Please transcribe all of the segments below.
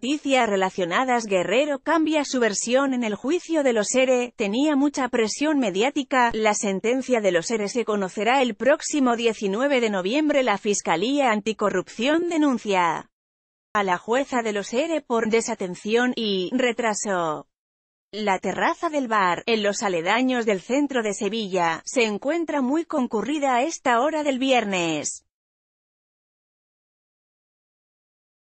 Noticias relacionadas Guerrero cambia su versión en el juicio de los ERE, tenía mucha presión mediática, la sentencia de los ERE se conocerá el próximo 19 de noviembre la Fiscalía Anticorrupción denuncia a la jueza de los ERE por desatención y retraso. La terraza del bar, en los aledaños del centro de Sevilla, se encuentra muy concurrida a esta hora del viernes.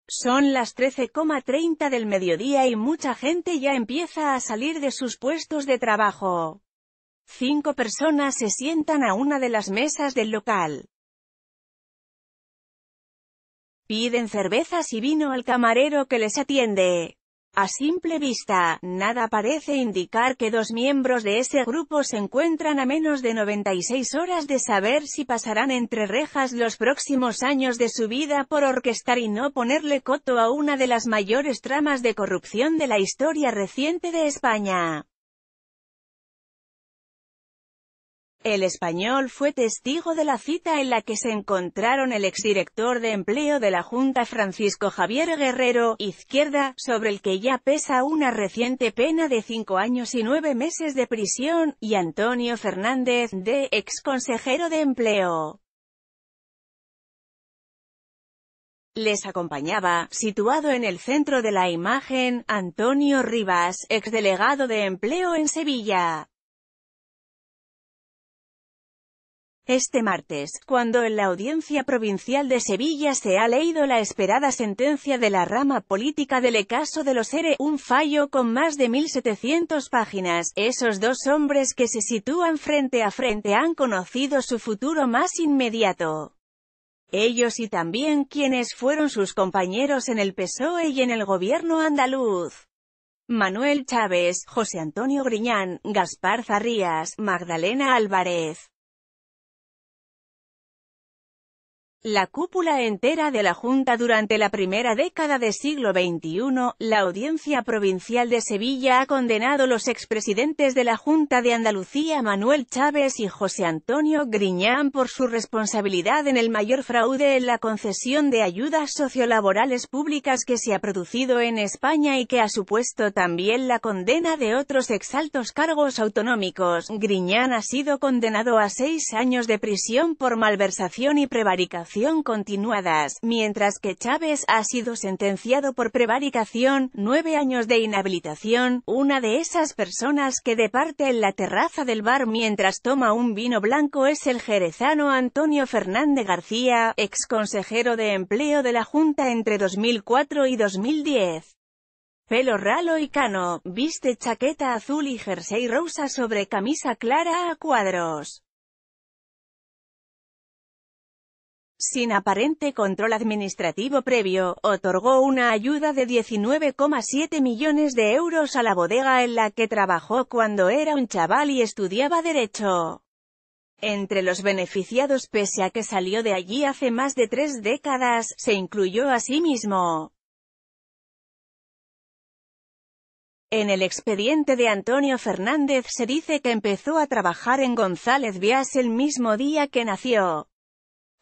Son las 13,30 del mediodía y mucha gente ya empieza a salir de sus puestos de trabajo. Cinco personas se sientan a una de las mesas del local. Piden cervezas y vino al camarero que les atiende. A simple vista, nada parece indicar que dos miembros de ese grupo se encuentran a menos de 96 horas de saber si pasarán entre rejas los próximos años de su vida por orquestar y no ponerle coto a una de las mayores tramas de corrupción de la historia reciente de España. El español fue testigo de la cita en la que se encontraron el exdirector de empleo de la Junta Francisco Javier Guerrero, Izquierda, sobre el que ya pesa una reciente pena de cinco años y nueve meses de prisión, y Antonio Fernández, de ex consejero de empleo. Les acompañaba, situado en el centro de la imagen, Antonio Rivas, exdelegado de empleo en Sevilla. Este martes, cuando en la Audiencia Provincial de Sevilla se ha leído la esperada sentencia de la rama política del caso de los ERE, un fallo con más de 1.700 páginas, esos dos hombres que se sitúan frente a frente han conocido su futuro más inmediato. Ellos y también quienes fueron sus compañeros en el PSOE y en el gobierno andaluz. Manuel Chávez, José Antonio Griñán, Gaspar Zarrías, Magdalena Álvarez. La cúpula entera de la Junta durante la primera década de siglo XXI, la Audiencia Provincial de Sevilla ha condenado los expresidentes de la Junta de Andalucía Manuel Chávez y José Antonio Griñán por su responsabilidad en el mayor fraude en la concesión de ayudas sociolaborales públicas que se ha producido en España y que ha supuesto también la condena de otros exaltos cargos autonómicos. Griñán ha sido condenado a seis años de prisión por malversación y prevaricación continuadas, mientras que Chávez ha sido sentenciado por prevaricación, nueve años de inhabilitación, una de esas personas que departe en la terraza del bar mientras toma un vino blanco es el jerezano Antonio Fernández García, ex consejero de empleo de la Junta entre 2004 y 2010. Pelo ralo y cano, viste chaqueta azul y jersey rosa sobre camisa clara a cuadros. sin aparente control administrativo previo, otorgó una ayuda de 19,7 millones de euros a la bodega en la que trabajó cuando era un chaval y estudiaba Derecho. Entre los beneficiados pese a que salió de allí hace más de tres décadas, se incluyó a sí mismo. En el expediente de Antonio Fernández se dice que empezó a trabajar en González Vías el mismo día que nació.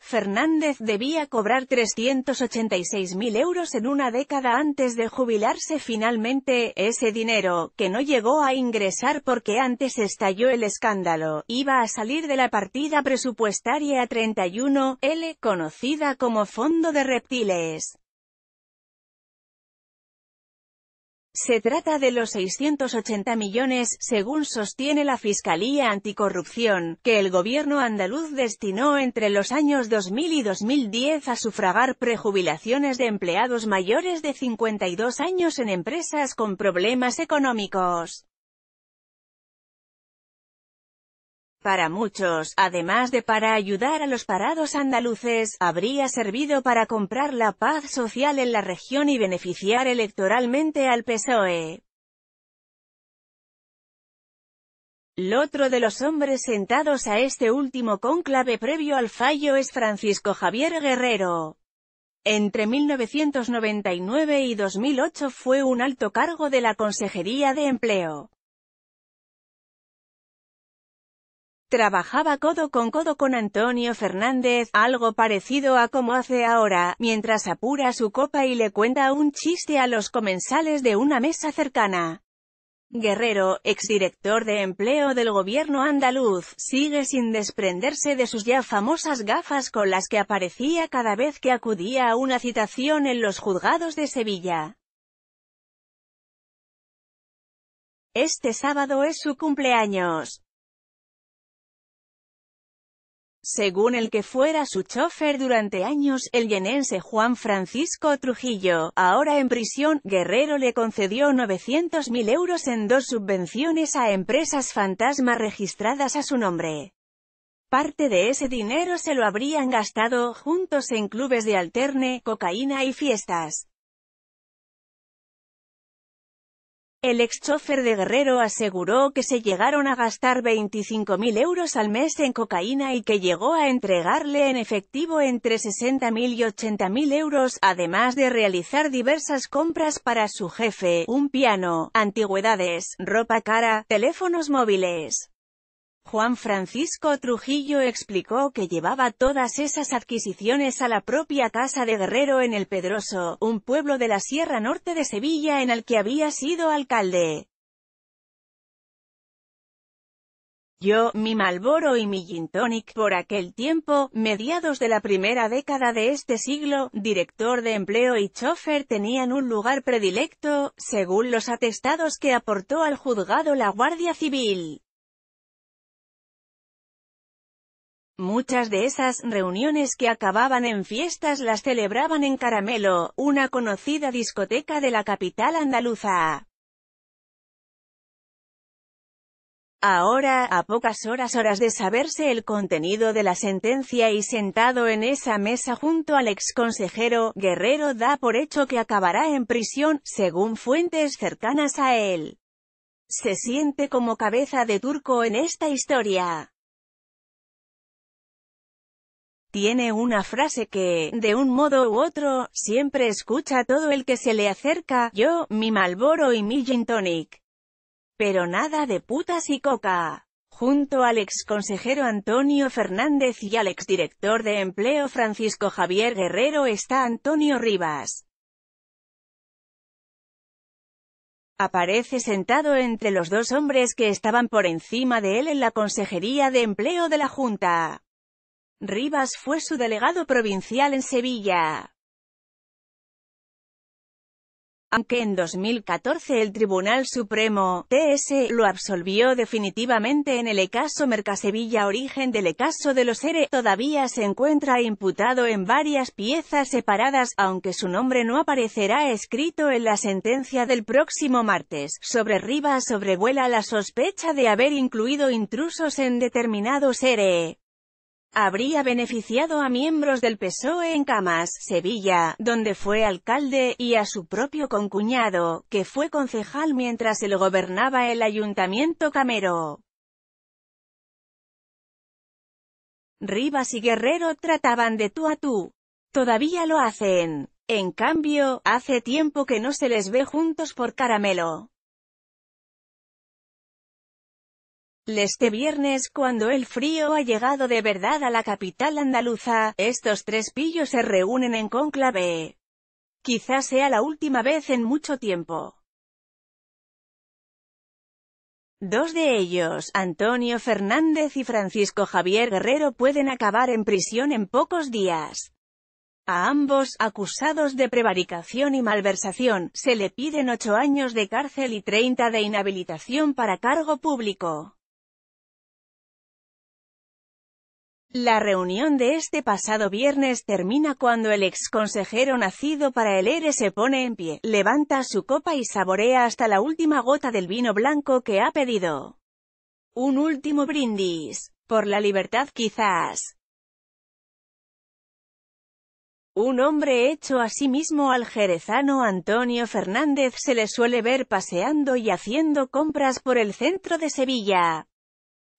Fernández debía cobrar 386.000 euros en una década antes de jubilarse finalmente, ese dinero, que no llegó a ingresar porque antes estalló el escándalo, iba a salir de la partida presupuestaria 31, L, conocida como Fondo de Reptiles. Se trata de los 680 millones, según sostiene la Fiscalía Anticorrupción, que el gobierno andaluz destinó entre los años 2000 y 2010 a sufragar prejubilaciones de empleados mayores de 52 años en empresas con problemas económicos. Para muchos, además de para ayudar a los parados andaluces, habría servido para comprar la paz social en la región y beneficiar electoralmente al PSOE. El otro de los hombres sentados a este último cónclave previo al fallo es Francisco Javier Guerrero. Entre 1999 y 2008 fue un alto cargo de la Consejería de Empleo. Trabajaba codo con codo con Antonio Fernández, algo parecido a como hace ahora, mientras apura su copa y le cuenta un chiste a los comensales de una mesa cercana. Guerrero, exdirector de empleo del gobierno andaluz, sigue sin desprenderse de sus ya famosas gafas con las que aparecía cada vez que acudía a una citación en los juzgados de Sevilla. Este sábado es su cumpleaños. Según el que fuera su chofer durante años, el llenense Juan Francisco Trujillo, ahora en prisión, Guerrero le concedió 900.000 euros en dos subvenciones a empresas fantasma registradas a su nombre. Parte de ese dinero se lo habrían gastado juntos en clubes de alterne, cocaína y fiestas. El ex chofer de Guerrero aseguró que se llegaron a gastar 25.000 euros al mes en cocaína y que llegó a entregarle en efectivo entre 60.000 y 80.000 euros, además de realizar diversas compras para su jefe, un piano, antigüedades, ropa cara, teléfonos móviles. Juan Francisco Trujillo explicó que llevaba todas esas adquisiciones a la propia casa de Guerrero en El Pedroso, un pueblo de la Sierra Norte de Sevilla en el que había sido alcalde. Yo, mi Malboro y mi Gintónic, por aquel tiempo, mediados de la primera década de este siglo, director de empleo y chofer tenían un lugar predilecto, según los atestados que aportó al juzgado la Guardia Civil. Muchas de esas reuniones que acababan en fiestas las celebraban en Caramelo, una conocida discoteca de la capital andaluza. Ahora, a pocas horas horas de saberse el contenido de la sentencia y sentado en esa mesa junto al ex consejero, Guerrero da por hecho que acabará en prisión, según fuentes cercanas a él. Se siente como cabeza de turco en esta historia. Tiene una frase que, de un modo u otro, siempre escucha todo el que se le acerca, yo, mi Malboro y mi Gin Tonic. Pero nada de putas y coca. Junto al ex consejero Antonio Fernández y al ex director de empleo Francisco Javier Guerrero está Antonio Rivas. aparece sentado entre los dos hombres que estaban por encima de él en la Consejería de Empleo de la Junta. Rivas fue su delegado provincial en Sevilla. Aunque en 2014 el Tribunal Supremo, TS, lo absolvió definitivamente en el ecaso Mercasevilla origen del ecaso de los ERE, todavía se encuentra imputado en varias piezas separadas, aunque su nombre no aparecerá escrito en la sentencia del próximo martes. Sobre Rivas sobrevuela la sospecha de haber incluido intrusos en determinados ERE habría beneficiado a miembros del PSOE en Camas, Sevilla, donde fue alcalde, y a su propio concuñado, que fue concejal mientras él gobernaba el ayuntamiento camero. Rivas y Guerrero trataban de tú a tú. Todavía lo hacen. En cambio, hace tiempo que no se les ve juntos por caramelo. Este viernes cuando el frío ha llegado de verdad a la capital andaluza, estos tres pillos se reúnen en conclave. Quizás sea la última vez en mucho tiempo. Dos de ellos, Antonio Fernández y Francisco Javier Guerrero pueden acabar en prisión en pocos días. A ambos, acusados de prevaricación y malversación, se le piden ocho años de cárcel y treinta de inhabilitación para cargo público. La reunión de este pasado viernes termina cuando el ex consejero nacido para el ERE se pone en pie, levanta su copa y saborea hasta la última gota del vino blanco que ha pedido. Un último brindis. Por la libertad quizás. Un hombre hecho a sí mismo al jerezano Antonio Fernández se le suele ver paseando y haciendo compras por el centro de Sevilla.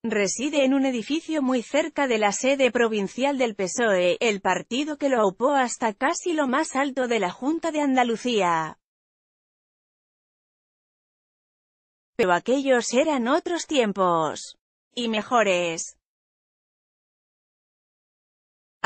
Reside en un edificio muy cerca de la sede provincial del PSOE, el partido que lo aupó hasta casi lo más alto de la Junta de Andalucía. Pero aquellos eran otros tiempos. Y mejores.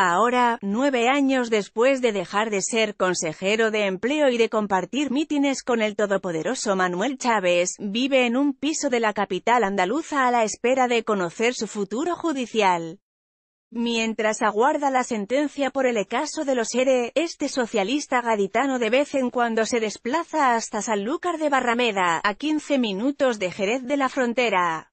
Ahora, nueve años después de dejar de ser consejero de empleo y de compartir mítines con el todopoderoso Manuel Chávez, vive en un piso de la capital andaluza a la espera de conocer su futuro judicial. Mientras aguarda la sentencia por el caso de los ERE, este socialista gaditano de vez en cuando se desplaza hasta Sanlúcar de Barrameda, a quince minutos de Jerez de la Frontera.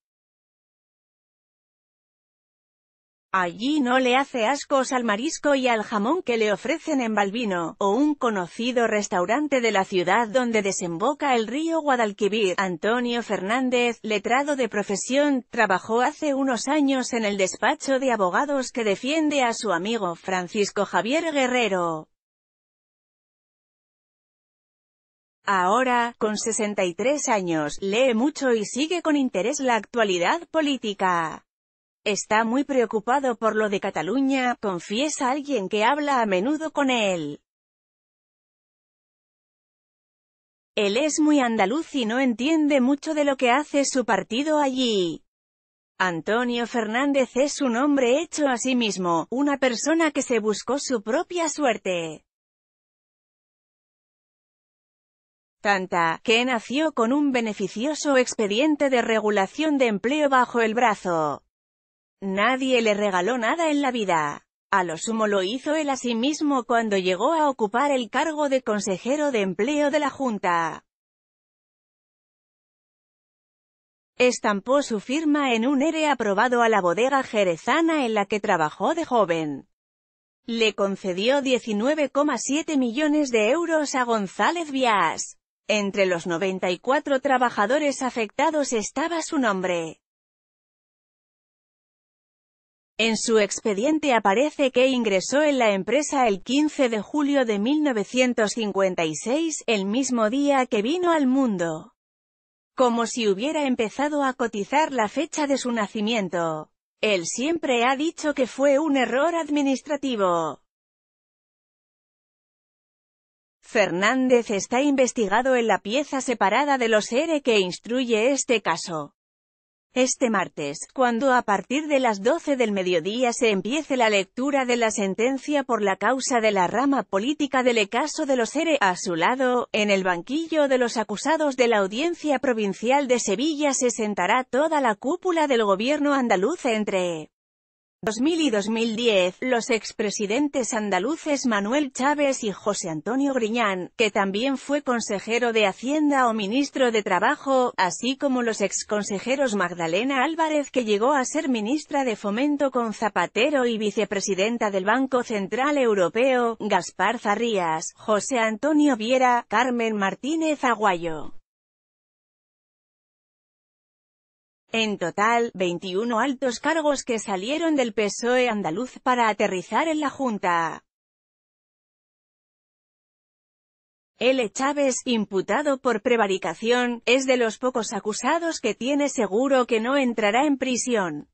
Allí no le hace ascos al marisco y al jamón que le ofrecen en Balbino, o un conocido restaurante de la ciudad donde desemboca el río Guadalquivir. Antonio Fernández, letrado de profesión, trabajó hace unos años en el despacho de abogados que defiende a su amigo Francisco Javier Guerrero. Ahora, con 63 años, lee mucho y sigue con interés la actualidad política. Está muy preocupado por lo de Cataluña, confiesa alguien que habla a menudo con él. Él es muy andaluz y no entiende mucho de lo que hace su partido allí. Antonio Fernández es un hombre hecho a sí mismo, una persona que se buscó su propia suerte. Tanta, que nació con un beneficioso expediente de regulación de empleo bajo el brazo. Nadie le regaló nada en la vida. A lo sumo lo hizo él a sí mismo cuando llegó a ocupar el cargo de consejero de empleo de la Junta. Estampó su firma en un ERE aprobado a la bodega jerezana en la que trabajó de joven. Le concedió 19,7 millones de euros a González Vías. Entre los 94 trabajadores afectados estaba su nombre. En su expediente aparece que ingresó en la empresa el 15 de julio de 1956, el mismo día que vino al mundo. Como si hubiera empezado a cotizar la fecha de su nacimiento. Él siempre ha dicho que fue un error administrativo. Fernández está investigado en la pieza separada de los ERE que instruye este caso este martes, cuando a partir de las 12 del mediodía se empiece la lectura de la sentencia por la causa de la rama política del caso de los ERE, a su lado, en el banquillo de los acusados de la Audiencia Provincial de Sevilla se sentará toda la cúpula del gobierno andaluz entre 2000 y 2010, los expresidentes andaluces Manuel Chávez y José Antonio Griñán, que también fue consejero de Hacienda o ministro de Trabajo, así como los exconsejeros Magdalena Álvarez que llegó a ser ministra de Fomento con Zapatero y vicepresidenta del Banco Central Europeo, Gaspar Zarrías, José Antonio Viera, Carmen Martínez Aguayo. En total, 21 altos cargos que salieron del PSOE andaluz para aterrizar en la Junta. L. Chávez, imputado por prevaricación, es de los pocos acusados que tiene seguro que no entrará en prisión.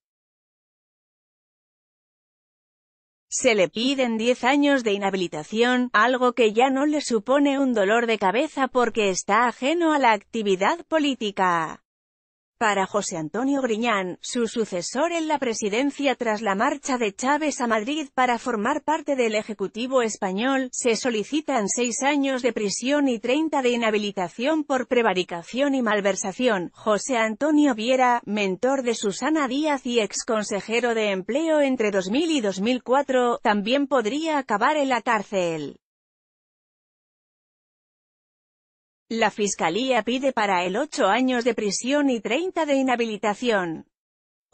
Se le piden 10 años de inhabilitación, algo que ya no le supone un dolor de cabeza porque está ajeno a la actividad política. Para José Antonio Griñán, su sucesor en la presidencia tras la marcha de Chávez a Madrid para formar parte del Ejecutivo español, se solicitan seis años de prisión y 30 de inhabilitación por prevaricación y malversación. José Antonio Viera, mentor de Susana Díaz y ex consejero de empleo entre 2000 y 2004, también podría acabar en la cárcel. La Fiscalía pide para él ocho años de prisión y 30 de inhabilitación.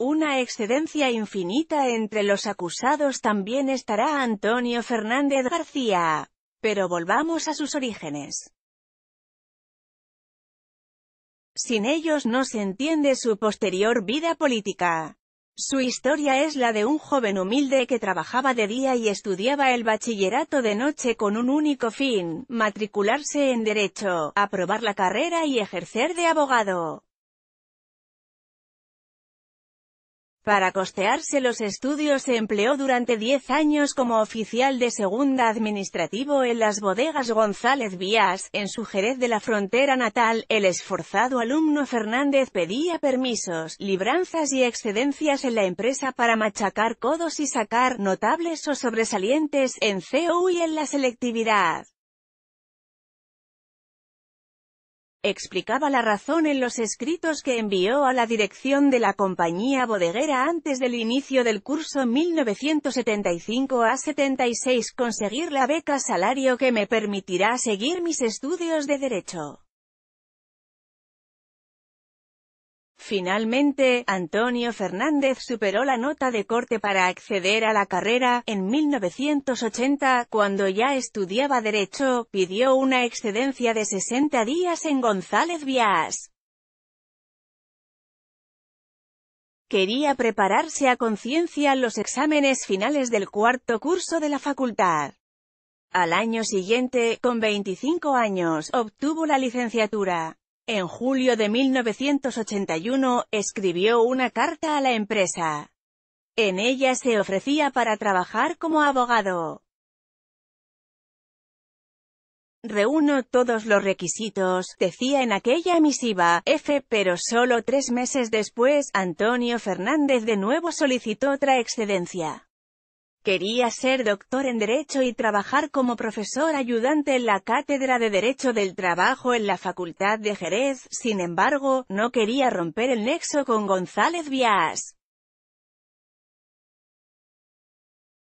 Una excedencia infinita entre los acusados también estará Antonio Fernández García. Pero volvamos a sus orígenes. Sin ellos no se entiende su posterior vida política. Su historia es la de un joven humilde que trabajaba de día y estudiaba el bachillerato de noche con un único fin, matricularse en Derecho, aprobar la carrera y ejercer de abogado. Para costearse los estudios se empleó durante 10 años como oficial de segunda administrativo en las bodegas González Vías, en su Jerez de la frontera natal, el esforzado alumno Fernández pedía permisos, libranzas y excedencias en la empresa para machacar codos y sacar notables o sobresalientes en CEU y en la selectividad. Explicaba la razón en los escritos que envió a la dirección de la compañía bodeguera antes del inicio del curso 1975 a 76 conseguir la beca salario que me permitirá seguir mis estudios de Derecho. Finalmente, Antonio Fernández superó la nota de corte para acceder a la carrera. En 1980, cuando ya estudiaba Derecho, pidió una excedencia de 60 días en González Vías. Quería prepararse a conciencia los exámenes finales del cuarto curso de la facultad. Al año siguiente, con 25 años, obtuvo la licenciatura. En julio de 1981, escribió una carta a la empresa. En ella se ofrecía para trabajar como abogado. Reúno todos los requisitos, decía en aquella misiva, F, pero solo tres meses después, Antonio Fernández de nuevo solicitó otra excedencia. Quería ser doctor en Derecho y trabajar como profesor ayudante en la Cátedra de Derecho del Trabajo en la Facultad de Jerez, sin embargo, no quería romper el nexo con González Vías.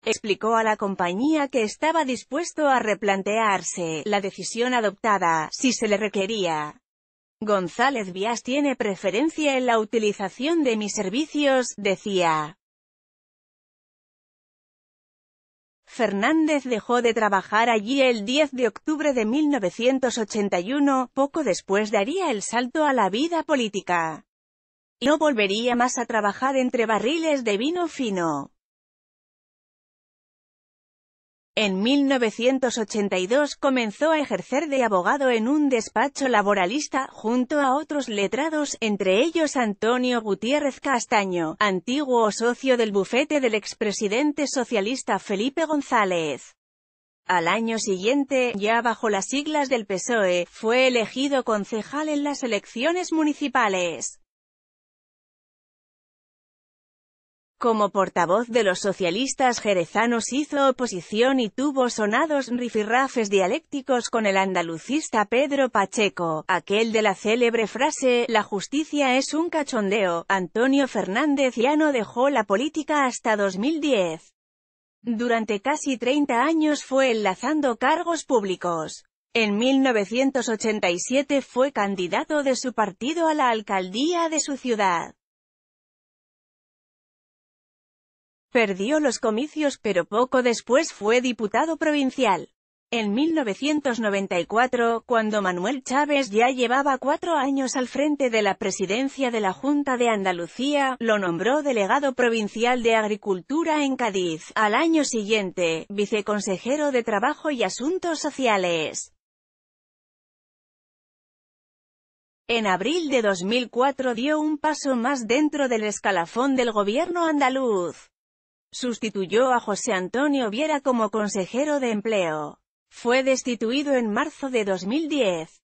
Explicó a la compañía que estaba dispuesto a replantearse la decisión adoptada, si se le requería. González Vías tiene preferencia en la utilización de mis servicios, decía. Fernández dejó de trabajar allí el 10 de octubre de 1981, poco después daría el salto a la vida política. Y no volvería más a trabajar entre barriles de vino fino. En 1982 comenzó a ejercer de abogado en un despacho laboralista, junto a otros letrados, entre ellos Antonio Gutiérrez Castaño, antiguo socio del bufete del expresidente socialista Felipe González. Al año siguiente, ya bajo las siglas del PSOE, fue elegido concejal en las elecciones municipales. Como portavoz de los socialistas jerezanos hizo oposición y tuvo sonados rifirrafes dialécticos con el andalucista Pedro Pacheco, aquel de la célebre frase «La justicia es un cachondeo». Antonio Fernández ya no dejó la política hasta 2010. Durante casi 30 años fue enlazando cargos públicos. En 1987 fue candidato de su partido a la alcaldía de su ciudad. Perdió los comicios pero poco después fue diputado provincial. En 1994, cuando Manuel Chávez ya llevaba cuatro años al frente de la presidencia de la Junta de Andalucía, lo nombró delegado provincial de Agricultura en Cádiz. Al año siguiente, viceconsejero de Trabajo y Asuntos Sociales. En abril de 2004 dio un paso más dentro del escalafón del gobierno andaluz. Sustituyó a José Antonio Viera como consejero de empleo. Fue destituido en marzo de 2010.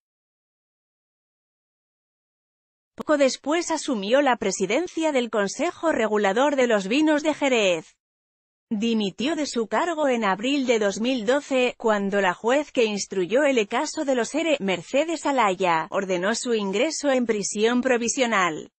Poco después asumió la presidencia del Consejo Regulador de los Vinos de Jerez. Dimitió de su cargo en abril de 2012, cuando la juez que instruyó el caso de los ERE, Mercedes Alaya, ordenó su ingreso en prisión provisional.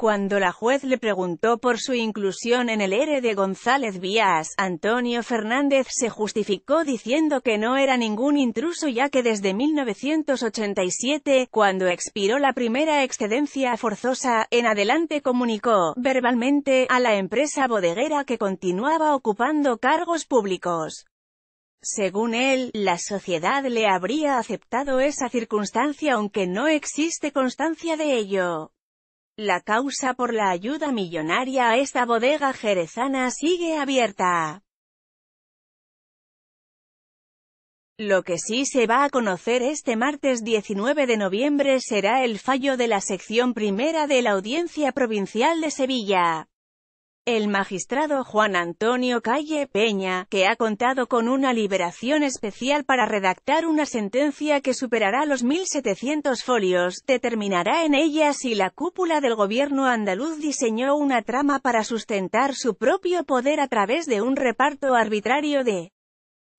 Cuando la juez le preguntó por su inclusión en el ERE e de González Vías, Antonio Fernández se justificó diciendo que no era ningún intruso ya que desde 1987, cuando expiró la primera excedencia forzosa, en adelante comunicó, verbalmente, a la empresa bodeguera que continuaba ocupando cargos públicos. Según él, la sociedad le habría aceptado esa circunstancia aunque no existe constancia de ello. La causa por la ayuda millonaria a esta bodega jerezana sigue abierta. Lo que sí se va a conocer este martes 19 de noviembre será el fallo de la sección primera de la Audiencia Provincial de Sevilla. El magistrado Juan Antonio Calle Peña, que ha contado con una liberación especial para redactar una sentencia que superará los 1.700 folios, determinará en ella si la cúpula del gobierno andaluz diseñó una trama para sustentar su propio poder a través de un reparto arbitrario de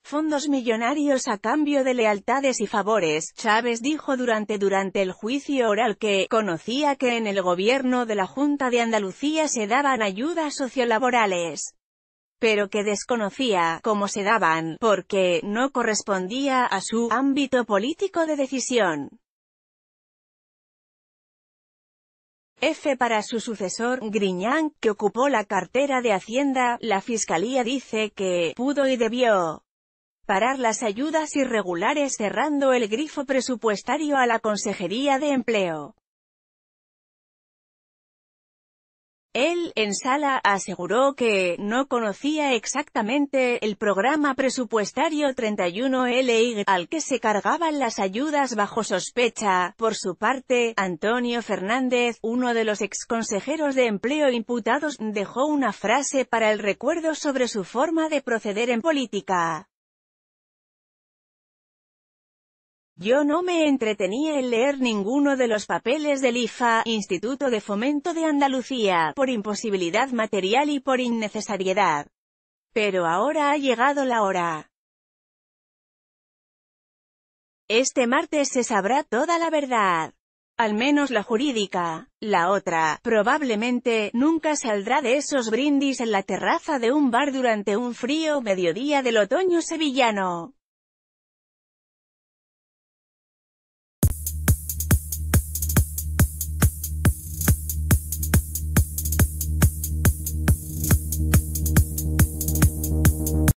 fondos millonarios a cambio de lealtades y favores. Chávez dijo durante durante el juicio oral que conocía que en el gobierno de la Junta de Andalucía se daban ayudas sociolaborales pero que desconocía cómo se daban, porque no correspondía a su ámbito político de decisión. F para su sucesor, Griñán, que ocupó la cartera de Hacienda, la Fiscalía dice que pudo y debió Parar las ayudas irregulares cerrando el grifo presupuestario a la Consejería de Empleo. Él, en sala, aseguró que no conocía exactamente el programa presupuestario 31LY al que se cargaban las ayudas bajo sospecha. Por su parte, Antonio Fernández, uno de los exconsejeros de empleo imputados, dejó una frase para el recuerdo sobre su forma de proceder en política. Yo no me entretenía en leer ninguno de los papeles del IFA, Instituto de Fomento de Andalucía, por imposibilidad material y por innecesariedad. Pero ahora ha llegado la hora. Este martes se sabrá toda la verdad. Al menos la jurídica. La otra, probablemente, nunca saldrá de esos brindis en la terraza de un bar durante un frío mediodía del otoño sevillano.